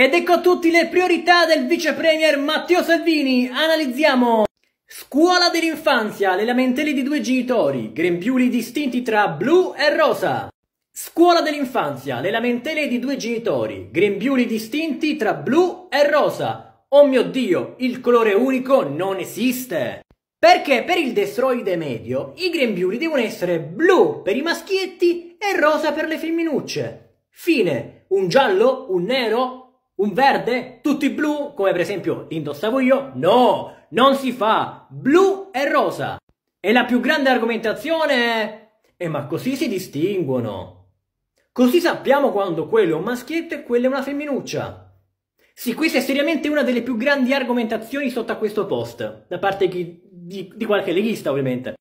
Ed ecco a tutti le priorità del vice premier Matteo Salvini. Analizziamo scuola dell'infanzia, le lamentele di due genitori, grembiuli distinti tra blu e rosa. Scuola dell'infanzia, le lamentele di due genitori, grembiuli distinti tra blu e rosa. Oh mio Dio, il colore unico non esiste. Perché per il destroide medio i grembiuli devono essere blu per i maschietti e rosa per le femminucce. Fine. Un giallo, un nero, un verde? Tutti blu, come per esempio indossavo io? No, non si fa. Blu e rosa. E la più grande argomentazione è... Eh ma così si distinguono. Così sappiamo quando quello è un maschietto e quello è una femminuccia. Sì, questa è seriamente una delle più grandi argomentazioni sotto a questo post, da parte di, di, di qualche leghista ovviamente.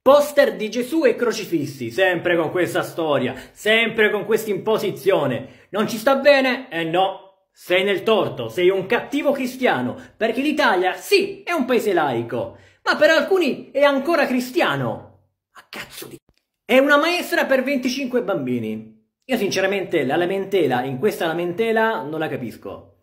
Poster di Gesù e crocifissi, sempre con questa storia, sempre con questa imposizione. Non ci sta bene? Eh no, sei nel torto, sei un cattivo cristiano, perché l'Italia, sì, è un paese laico, ma per alcuni è ancora cristiano. A cazzo di... È una maestra per 25 bambini. Io sinceramente la lamentela, in questa lamentela, non la capisco.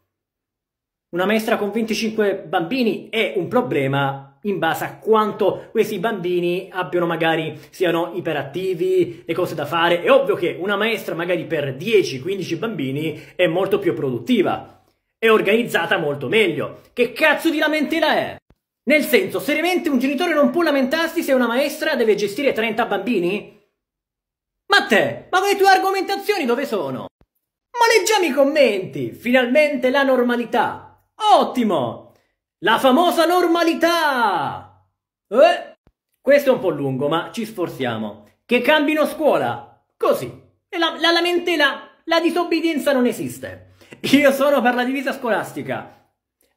Una maestra con 25 bambini è un problema in base a quanto questi bambini abbiano magari siano iperattivi, le cose da fare. È ovvio che una maestra magari per 10-15 bambini è molto più produttiva, è organizzata molto meglio. Che cazzo di lamentela è? Nel senso, seriamente un genitore non può lamentarsi se una maestra deve gestire 30 bambini? Ma te, ma le tue argomentazioni dove sono? Ma leggiamo i commenti! Finalmente la normalità! Ottimo! La famosa normalità! Eh? Questo è un po' lungo, ma ci sforziamo. Che cambino scuola! Così. E la, la lamentela, la disobbedienza non esiste. Io sono per la divisa scolastica.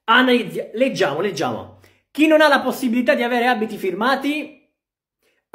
Analizziamo, leggiamo, leggiamo. Chi non ha la possibilità di avere abiti firmati,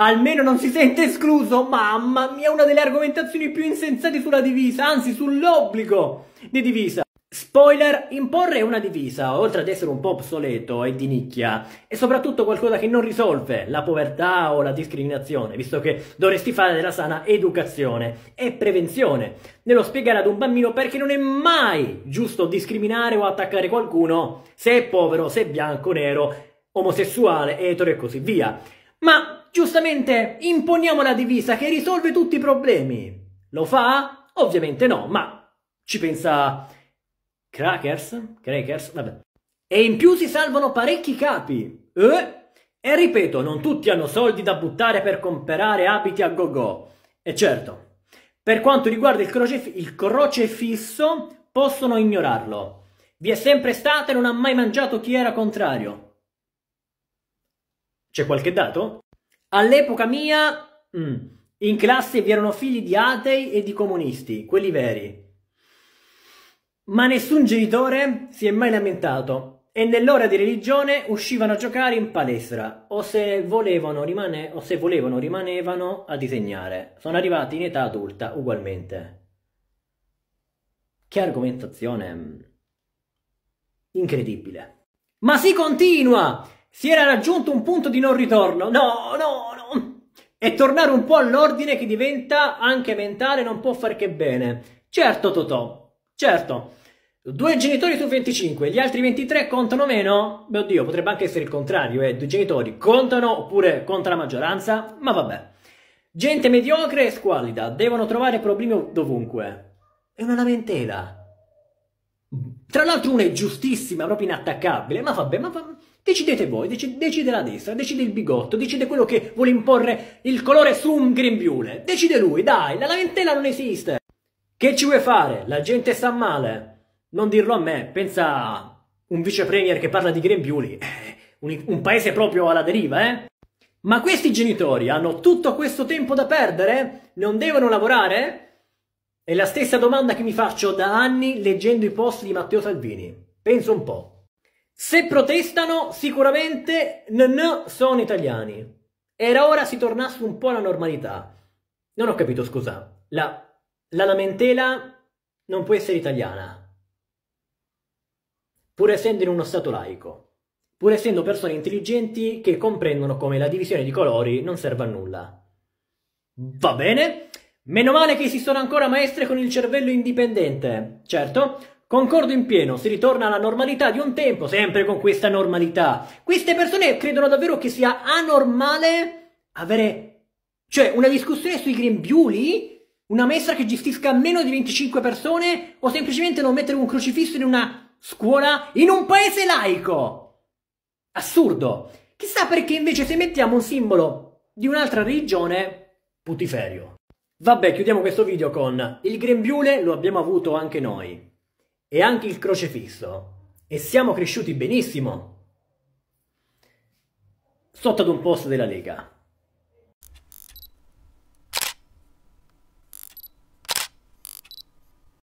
almeno non si sente escluso. Mamma mia, una delle argomentazioni più insensate sulla divisa, anzi sull'obbligo di divisa. Spoiler, imporre una divisa, oltre ad essere un po' obsoleto e di nicchia, è soprattutto qualcosa che non risolve la povertà o la discriminazione, visto che dovresti fare della sana educazione e prevenzione, nello spiegare ad un bambino perché non è mai giusto discriminare o attaccare qualcuno se è povero, se è bianco, nero, omosessuale, etero e così via. Ma giustamente imponiamo la divisa che risolve tutti i problemi. Lo fa? Ovviamente no, ma ci pensa Crackers? Crackers? Vabbè. E in più si salvano parecchi capi. Eh? E ripeto, non tutti hanno soldi da buttare per comprare abiti a go-go. E certo, per quanto riguarda il, crocef- il crocefisso, possono ignorarlo. Vi è sempre stato e non ha mai mangiato chi era contrario. C'è qualche dato? All'epoca mia, mm, in classe vi erano figli di atei e di comunisti, quelli veri. Ma nessun genitore si è mai lamentato e nell'ora di religione uscivano a giocare in palestra o se volevano, rimane... o se volevano rimanevano a disegnare. Sono arrivati in età adulta ugualmente. Che argomentazione mm, incredibile. Ma si continua! Si era raggiunto un punto di non ritorno. No, no, no. E tornare un po' all'ordine che diventa anche mentale non può far che bene. Certo, Totò. Certo. Due genitori su 25, gli altri 23 contano meno? Beh, oddio, potrebbe anche essere il contrario, eh. Due genitori contano oppure conta la maggioranza, ma vabbè. Gente mediocre e squalida, devono trovare problemi dovunque. È una lamentela. Tra l'altro una è giustissima, proprio inattaccabile, ma vabbè, ma vabbè. Decidete voi, dec- decide la destra, decide il bigotto, decide quello che vuole imporre il colore su un grembiule. Decide lui, dai, la lamentela non esiste. Che ci vuoi fare? La gente sta male. Non dirlo a me, pensa a un vice premier che parla di grembiuli. Eh, un, un paese proprio alla deriva, eh? Ma questi genitori hanno tutto questo tempo da perdere? Non devono lavorare? È la stessa domanda che mi faccio da anni leggendo i post di Matteo Salvini. Penso un po'. Se protestano, sicuramente non sono italiani. Era ora si tornasse un po' alla normalità. Non ho capito, scusa. La, la lamentela non può essere italiana pur essendo in uno Stato laico, pur essendo persone intelligenti che comprendono come la divisione di colori non serve a nulla. Va bene? Meno male che esistono ancora maestre con il cervello indipendente. Certo, Concordo in pieno, si ritorna alla normalità di un tempo, sempre con questa normalità. Queste persone credono davvero che sia anormale avere, cioè, una discussione sui grembiuli? Una maestra che gestisca meno di 25 persone? O semplicemente non mettere un crocifisso in una scuola in un paese laico. Assurdo. Chissà perché invece se mettiamo un simbolo di un'altra religione, putiferio. Vabbè, chiudiamo questo video con il grembiule lo abbiamo avuto anche noi e anche il crocefisso e siamo cresciuti benissimo. Sotto ad un posto della Lega.